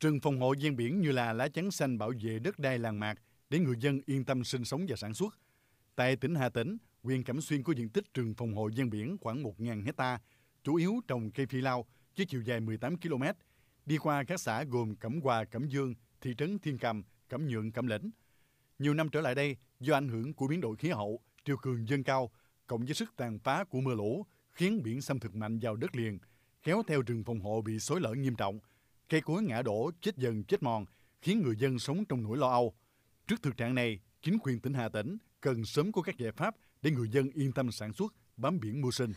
Rừng phòng hộ ven biển như là lá chắn xanh bảo vệ đất đai làng mạc để người dân yên tâm sinh sống và sản xuất. Tại tỉnh Hà Tĩnh, huyện Cẩm Xuyên có diện tích rừng phòng hộ ven biển khoảng 1.000 hecta, chủ yếu trồng cây phi lao với chiều dài 18 km, đi qua các xã gồm Cẩm Hòa, Cẩm Dương, thị trấn Thiên Cầm, Cẩm Nhượng, Cẩm Lĩnh. Nhiều năm trở lại đây, do ảnh hưởng của biến đổi khí hậu, triều cường dâng cao, cộng với sức tàn phá của mưa lũ, khiến biển xâm thực mạnh vào đất liền, kéo theo rừng phòng hộ bị xối lở nghiêm trọng, Cây cối ngã đổ, chết dần, chết mòn, khiến người dân sống trong nỗi lo âu. Trước thực trạng này, chính quyền tỉnh Hà Tĩnh cần sớm có các giải pháp để người dân yên tâm sản xuất, bám biển mưu sinh.